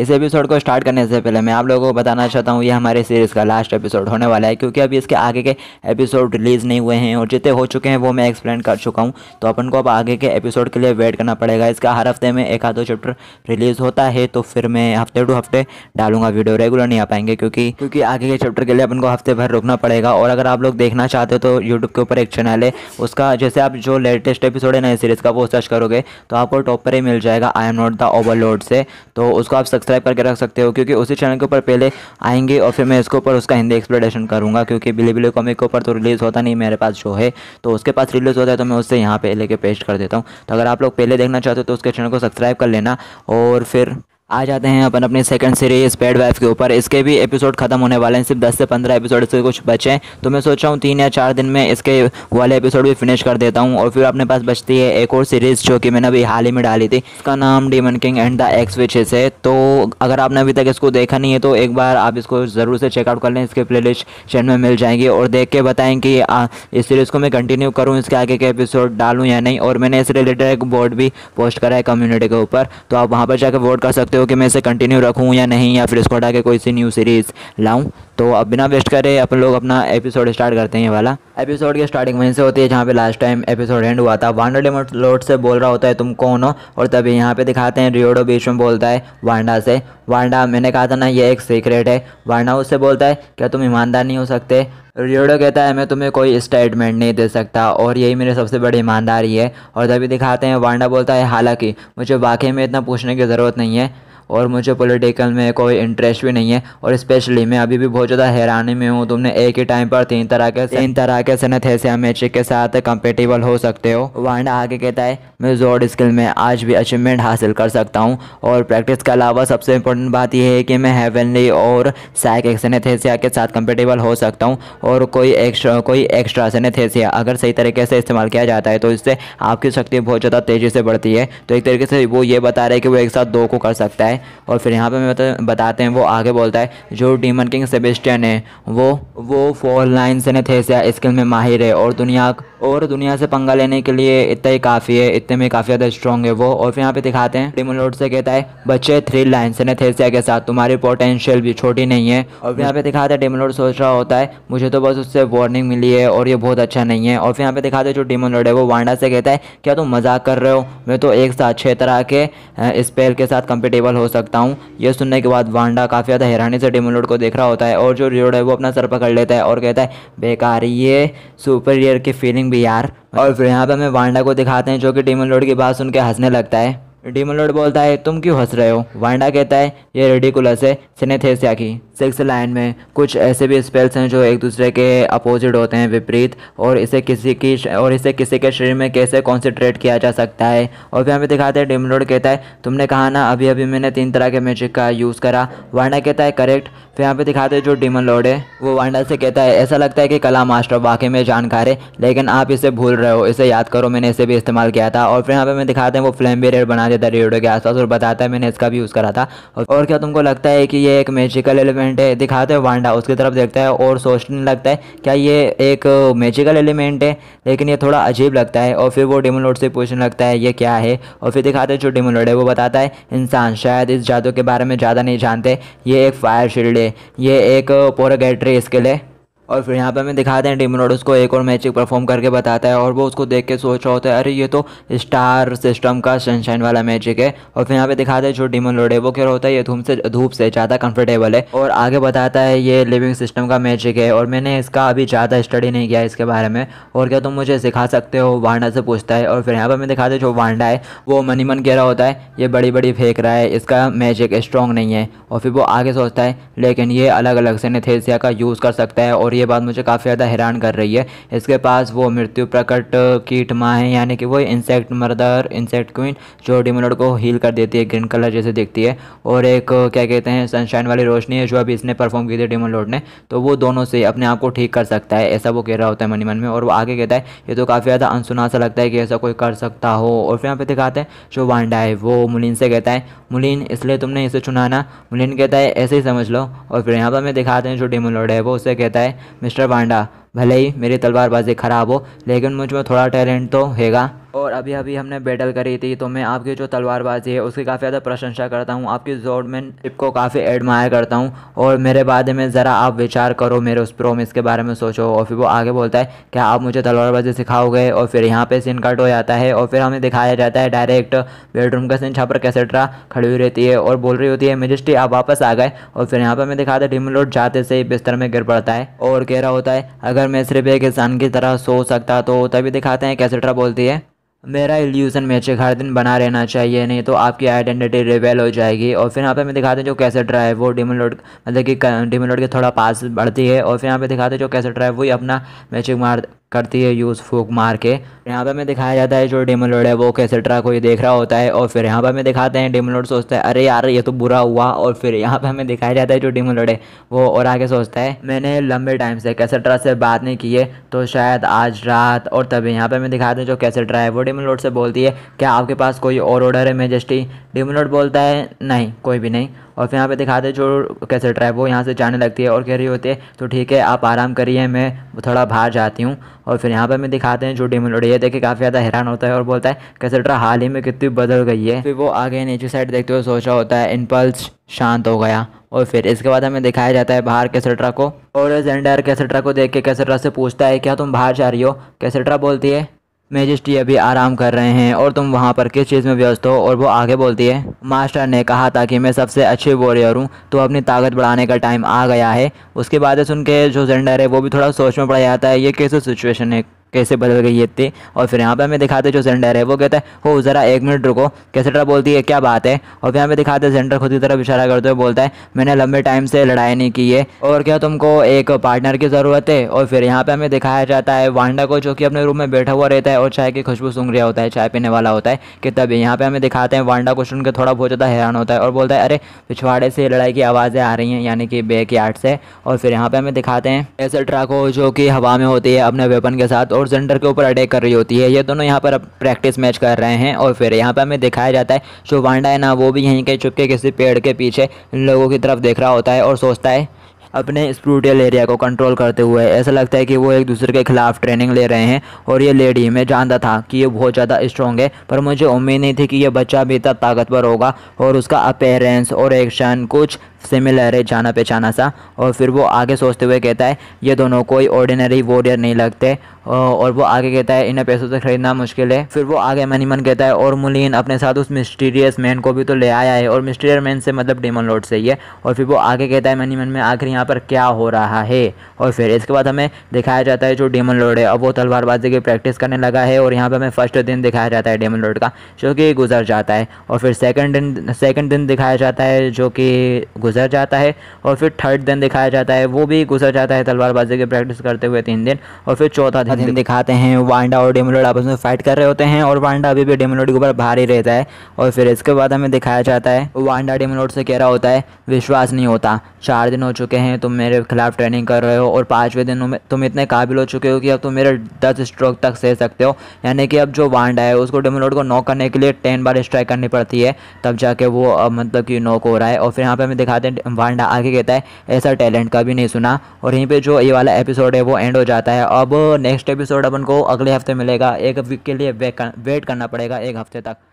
इस एपिसोड को स्टार्ट करने से पहले मैं आप लोगों को बताना चाहता हूँ ये हमारे सीरीज़ का लास्ट एपिसोड होने वाला है क्योंकि अभी इसके आगे के एपिसोड रिलीज़ नहीं हुए हैं और जितने हो चुके हैं वो मैं एक्सप्लेन कर चुका हूँ तो अपन को अब आगे के एपिसोड के लिए वेट करना पड़ेगा इसका हर हफ्ते में एक आधो चैप्टर रिलीज़ होता है तो फिर मैं हफ्ते टू हफ्ते डालूंगा वीडियो रेगुलर नहीं आ पाएंगे क्योंकि क्योंकि आगे के चैप्टर के लिए अपन को हफ्ते भर रुकना पड़ेगा और अगर आप लोग देखना चाहते हो तो यूट्यूब के ऊपर एक चैनल है उसका जैसे आप जो लेटेस्ट एपिसोड है नए सीरीज़ का वो सर्च करोगे तो आपको टॉप पर ही मिल जाएगा I am not the overload से तो उसको आप सब्सक्राइब करके रख सकते हो क्योंकि उसी चैनल के ऊपर पहले आएंगे और फिर मैं इसके ऊपर उसका हिंदी एक्सप्लेनेशन करूँगा क्योंकि बिली बिली कॉमिक के ऊपर तो रिलीज़ होता नहीं मेरे पास शो है तो उसके पास रिलीज़ होता है तो मैं उससे यहाँ पर लेके पेस्ट कर देता हूँ तो अगर आप लोग पहले देखना चाहते हो तो उसके चैनल को सब्सक्राइब कर लेना और फिर आ जाते हैं अपन अपनी सेकंड सीरीज पेड वाइफ के ऊपर इसके भी एपिसोड खत्म होने वाले हैं सिर्फ 10 से 15 एपिसोड से कुछ बचे हैं तो मैं सोच रहा हूँ तीन या चार दिन में इसके वाले एपिसोड भी फिनिश कर देता हूँ और फिर अपने पास बचती है एक और सीरीज़ जो कि मैंने अभी हाल ही में डाली थी इसका नाम demon king and the ex witches है तो अगर आपने अभी तक इसको देखा नहीं है तो एक बार आप इसको ज़रूर से चेकआउट कर लें इसके प्ले लिस्ट में मिल जाएंगी और देख के बताएँ कि इस सीरीज़ को मैं कंटिन्यू करूँ इसके आगे के एपिसोड डालूँ या नहीं और मैंने इस रिलेटेड एक बोर्ड भी पोस्ट करा है कम्युनिटी के ऊपर तो आप वहाँ पर जाकर वोट कर सकते हो हो कि मैं इसे कंटिन्यू रखूँ या नहीं या फिर इसको हटा के कोई सी न्यू सीरीज़ लाऊँ तो अब बिना वेस्ट करे अपन लोग अपना एपिसोड स्टार्ट करते हैं ये वाला एपिसोड की स्टार्टिंग वहीं से होती है जहाँ पे लास्ट टाइम एपिसोड एंड हुआ था वांडा लोड से बोल रहा होता है तुम कौन हो और तभी यहाँ पे दिखाते हैं रियोडो बीच में बोलता है वांडा से वांडा मैंने कहा था ना ये एक सीक्रेट है वांडा उससे बोलता है क्या तुम ईमानदार नहीं हो सकते रियोडो कहता है मैं तुम्हें कोई स्टेटमेंट नहीं दे सकता और यही मेरे सबसे बड़ी ईमानदारी है और तभी दिखाते हैं वांडा बोलता है हालांकि मुझे वाकई में इतना पूछने की ज़रूरत नहीं है और मुझे पॉलिटिकल में कोई इंटरेस्ट भी नहीं है और स्पेशली मैं अभी भी बहुत ज़्यादा हैरानी में हूँ तुमने एक ही टाइम पर तीन तरह के तीन तरह के है मैचिक के साथ कंपेटेबल हो सकते हो वांड आगे कहता है मैं जोर स्किल में आज भी अचीवमेंट हासिल कर सकता हूँ और प्रैक्टिस के अलावा सबसे इंपॉर्टेंट बात यह है कि मैं हेवनली और साइकिक सनथेसिया के साथ कंपेटेबल हो सकता हूँ और कोई एक्स्ट्रा कोई एक्स्ट्रा सनथेसिया अगर सही तरीके से इस्तेमाल किया जाता है तो इससे आपकी शक्ति बहुत ज़्यादा तेज़ी से बढ़ती है तो एक तरीके से वो ये बता रहे हैं कि वो एक साथ दो को कर सकता है और फिर यहाँ पे मैं बता, बताते हैं वो आगे बोलता है जो डीमन किंग सेबेस्टियन है वो वो फोर लाइन से थे स्किल में माहिर है और दुनिया और दुनिया से पंगा लेने के लिए इतना ही काफ़ी है इतने में काफ़ी ज़्यादा स्ट्रॉन्ग है वो और फिर यहाँ पे दिखाते हैं डीमन लॉर्ड से कहता है बच्चे थ्री लाइन से थे के साथ तुम्हारी पोटेंशियल भी छोटी नहीं है और फिर यहाँ पे दिखाते हैं डीमन लॉर्ड सोच रहा होता है मुझे तो बस उससे वार्निंग मिली है और ये बहुत अच्छा नहीं है और फिर यहाँ पे दिखाते हैं जो डीमन लॉर्ड है वो वांडा से कहता है क्या तुम मजाक कर रहे हो मैं तो एक साथ छः तरह के स्पेल के साथ कंपेटेबल हो सकता हूँ यह सुनने के बाद वांडा काफ़ी ज़्यादा हैरानी से डेमोलोड को देख रहा होता है और जो रियोड है वो अपना सर पकड़ लेता है और कहता है बेकार ये सुपर की फीलिंग भी यार और फिर यहाँ पर हमें वांडा को दिखाते हैं जो कि डेमोलोड की बात सुन के हंसने लगता है डिमोलोड बोलता है तुम क्यों हंस रहे हो वांडा कहता है ये रेडिकुलस है सिनेथेसिया की सिक्स लाइन में कुछ ऐसे भी स्पेल्स हैं जो एक दूसरे के अपोजिट होते हैं विपरीत और इसे किसी की और इसे किसी के शरीर में कैसे कॉन्सेंट्रेट किया जा सकता है और फिर हमें दिखाते हैं डिमलोड कहता है तुमने कहा ना अभी अभी मैंने तीन तरह के मैजिक का यूज़ करा वांडा कहता है करेक्ट तो यहाँ पे दिखाते हैं जो डीमन लॉर्ड है वो वांडा से कहता है ऐसा लगता है कि कला मास्टर वाकई में जानकार है लेकिन आप इसे भूल रहे हो इसे याद करो मैंने इसे भी इस्तेमाल किया था और फिर यहाँ पे मैं दिखाते हैं वो फ्लेम भी रेड बना देता है रेडो के आसपास और बताता है मैंने इसका भी यूज़ करा था और क्या तुमको लगता है कि ये एक मेजिकल एलिमेंट है दिखाते हैं वांडा उसकी तरफ देखता है और सोचने लगता है क्या ये एक मेजिकल एलिमेंट है लेकिन ये थोड़ा अजीब लगता है और फिर वो डेमन लॉर्ड से पूछने लगता है ये क्या है और फिर दिखाते हैं जो डेमन लॉर्ड है वो बताता है इंसान शायद इस जादू के बारे में ज़्यादा नहीं जानते ये एक फायर शील्ड ये एक पोरोगेटरी इसके है और फिर यहाँ पर हमें दिखाते हैं टीम उसको एक और मैचिक परफॉर्म करके बताता है और वो उसको देख के सोच रहा होता है अरे ये तो स्टार सिस्टम का सनशाइन वाला मैजिक है और फिर यहाँ पे दिखाते हैं जो डीमन रोड है वो क्या होता है ये धूप से धूप से ज़्यादा कंफर्टेबल है और आगे बताता है ये लिविंग सिस्टम का मैजिक है और मैंने इसका अभी ज़्यादा स्टडी नहीं किया इसके बारे में और क्या तुम मुझे सिखा सकते हो वांडा से पूछता है और फिर यहाँ पर हमें दिखाते हैं जो वांडा है वो मनी मन कह रहा होता है ये बड़ी बड़ी फेंक रहा है इसका मैजिक स्ट्रॉन्ग नहीं है और फिर वो आगे सोचता है लेकिन ये अलग अलग से का यूज़ कर सकता है और ये ये बात मुझे काफ़ी ज़्यादा हैरान कर रही है इसके पास वो मृत्यु प्रकट कीट माँ है यानी कि वो इंसेक्ट मर्दर इंसेक्ट क्वीन जो डिमोलोड को हील कर देती है ग्रीन कलर जैसे दिखती है और एक क्या कहते हैं सनशाइन वाली रोशनी है जो अभी इसने परफॉर्म की थी डिमोलोड ने तो वो दोनों से अपने आप को ठीक कर सकता है ऐसा वो कह रहा होता है मनी मन में और वो आगे कहता है ये तो काफ़ी ज़्यादा अनसुना सा लगता है कि ऐसा कोई कर सकता हो और फिर यहाँ पे दिखाते हैं जो वांडा है वो मुलिन से कहता है मुलिन इसलिए तुमने इसे चुनाना मुलिन कहता है ऐसे ही समझ लो और फिर यहाँ पर हमें दिखाते हैं जो डिमोलोड है वो उसे कहता है मिस्टर पांडा भले ही मेरी तलवारबाजी खराब हो लेकिन मुझ में थोड़ा टैलेंट तो हैगा और अभी अभी हमने बैटल करी थी तो मैं आपकी जो तलवारबाजी है उसकी काफ़ी ज़्यादा प्रशंसा करता हूँ आपकी जोडमैनशिप को काफ़ी एडमायर करता हूँ और मेरे बारे में ज़रा आप विचार करो मेरे उस प्रोमिस के बारे में सोचो और फिर वो आगे बोलता है क्या आप मुझे तलवारबाजी सिखाओगे और फिर यहाँ पर सीन कट हो जाता है और फिर हमें दिखाया जाता है डायरेक्ट बेडरूम का सीन छापर कैसेट्रा खड़ी हुई रहती है और बोल रही होती है मजिस्ट्री आप वापस आ गए और फिर यहाँ पर हमें दिखाता है डिमलोट जाते से ही बिस्तर में गिर पड़ता है और कह रहा होता है अगर मैं सिर्फ एक इंसान की तरह सो सकता तो तभी दिखाते हैं कैसेट्रा बोलती है मेरा इल्यूज़न मैचे हर दिन बना रहना चाहिए नहीं तो आपकी आइडेंटिटी रिवेल हो जाएगी और फिर यहाँ पे मैं दिखाते हैं जो कैसे ड्राइव वो डिमन लोड मतलब कि डिमन लोड के थोड़ा पास बढ़ती है और फिर यहाँ पे दिखाते हैं जो कैसे ड्राइव वही अपना मैचिक मार करती है यूज़ फूक मार के यहाँ पर हमें दिखाया जाता है जो डिमोलोड है वो कैसेट्रा को ये देख रहा होता है और फिर यहाँ पर हमें दिखाते हैं डिमोलोड सोचता है अरे यार ये तो बुरा हुआ और फिर यहाँ पर हमें दिखाया जाता है जो डिमलोड है वो और आगे सोचता है मैंने लंबे टाइम से कैसेट्रा से बात नहीं की है तो शायद आज रात और तभी यहाँ पर हमें दिखाते हैं जो कैसेट्रा है वो डिमोलोड से बोलती है क्या आपके पास कोई और ऑर्डर है मेजेस्टी डिमोलोड बोलता है नहीं कोई भी नहीं और फिर यहाँ पे दिखाते हैं जो कैसे ट्रैप वो यहाँ से जाने लगती है और कह रही होती है तो ठीक है आप आराम करिए मैं थोड़ा बाहर जाती हूँ और फिर यहाँ पर मैं दिखाते हैं जो डिमोलोडी है देखे काफ़ी ज़्यादा हैरान होता है और बोलता है कैसेट्रा हाल ही में कितनी बदल गई है फिर वो आगे नीचे साइड देखते हुए सोचा होता है इम्पल्स शांत हो गया और फिर इसके बाद हमें दिखाया जाता है बाहर कैसेट्रा को और जेंडर कैसेट्रा को देख के कैसेट्रा से पूछता है क्या तुम बाहर जा रही हो कैसेट्रा बोलती है मेजिस्ट्री अभी आराम कर रहे हैं और तुम वहाँ पर किस चीज़ में व्यस्त हो और वो आगे बोलती है मास्टर ने कहा था कि मैं सबसे अच्छी वॉरियर हूँ तो अपनी ताकत बढ़ाने का टाइम आ गया है उसके बाद सुन के जो जेंडर है वो भी थोड़ा सोच में पड़ जाता है ये कैसे सिचुएशन है कैसे बदल गई है इतनी और फिर यहाँ पे हमें दिखाते जो सेंडर है वो कहता है हो ज़रा एक मिनट रुको कैसेटरा बोलती है क्या बात है और फिर हमें दिखाते दिखाते सेंडर खुद की तरफ इशारा करते हुए बोलता है मैंने लंबे टाइम से लड़ाई नहीं की है और क्या तुमको एक पार्टनर की ज़रूरत है और फिर यहाँ पर हमें दिखाया जाता है वांडा को जो कि अपने रूम में बैठा हुआ रहता है और चाय की खुशबू सूंघ रहा होता है चाय पीने वाला होता है कि तब यहाँ पर हमें दिखाते हैं वांडा को सुन के थोड़ा बहुत ज़्यादा हैरान होता है और बोलता है अरे पिछवाड़े से लड़ाई की आवाज़ें आ रही हैं यानी कि बे की आर्ट से और फिर यहाँ पर हमें दिखाते हैं कैसेट्रा को जो कि हवा में होती है अपने वेपन के साथ और और जेंडर के ऊपर अटैक कर रही होती है ये दोनों यहाँ पर प्रैक्टिस मैच कर रहे हैं और फिर यहाँ पर हमें दिखाया जाता है जो वांडा है ना वो भी यहीं के चुपके किसी पेड़ के पीछे इन लोगों की तरफ देख रहा होता है और सोचता है अपने स्प्रूटियल एरिया को कंट्रोल करते हुए ऐसा लगता है कि वो एक दूसरे के खिलाफ ट्रेनिंग ले रहे हैं और ये लेडी मैं जानता था कि ये बहुत ज़्यादा स्ट्रॉन्ग है पर मुझे उम्मीद नहीं थी कि ये बच्चा भी इतना ताकतवर होगा और उसका अपेयरेंस और एक्शन कुछ सिमिलर है जाना पहचाना सा और फिर वो आगे सोचते हुए कहता है ये दोनों कोई ऑर्डिनरी वॉरियर नहीं लगते और वो आगे कहता है इन्हें पैसों से खरीदना मुश्किल है फिर वो आगे मनी मन कहता है और मुलिन अपने साथ उस मिस्टीरियस मैन को भी तो ले आया है और मिस्टीरियस मैन से मतलब डेमन लोड से ही है और फिर वो आगे कहता है मनी मन में आखिर यहाँ पर क्या हो रहा है और फिर इसके बाद हमें दिखाया जाता है जो डेमन लोड है अब वो तलवारबाजी की प्रैक्टिस करने लगा है और यहाँ पर हमें फर्स्ट दिन दिखाया जाता है डेमन लोड का जो कि गुजर जाता है और फिर सेकेंड दिन सेकेंड दिन दिखाया जाता है जो कि गुजर जाता है और फिर थर्ड दिन दिखाया जाता है वो भी गुजर जाता है तलवारबाजी की प्रैक्टिस करते हुए तीन दिन और फिर चौथा दिन, दिन दिखाते हैं वांडा और डेमोलोड आपस में फाइट कर रहे होते हैं और वांडा अभी भी डेमोलोड के ऊपर भारी रहता है और फिर इसके बाद हमें दिखाया जाता है वांडा डेमोलोड से कह रहा होता है विश्वास नहीं होता चार दिन हो चुके हैं तुम मेरे खिलाफ ट्रेनिंग कर रहे हो और पाँचवें दिनों में तुम इतने काबिल हो चुके हो कि अब तुम मेरे दस स्ट्रोक तक सह सकते हो यानी कि अब जो वांडा है उसको डेमोलोड को नॉक करने के लिए टेन बार स्ट्राइक करनी पड़ती है तब जाके वो मतलब कि नॉक हो रहा है और फिर यहाँ पर हमें दिखाते बाद वांडा आगे कहता है ऐसा टैलेंट का भी नहीं सुना और यहीं पे जो ये वाला एपिसोड है वो एंड हो जाता है अब नेक्स्ट एपिसोड अपन को अगले हफ्ते मिलेगा एक वीक के लिए वेट करना पड़ेगा एक हफ्ते तक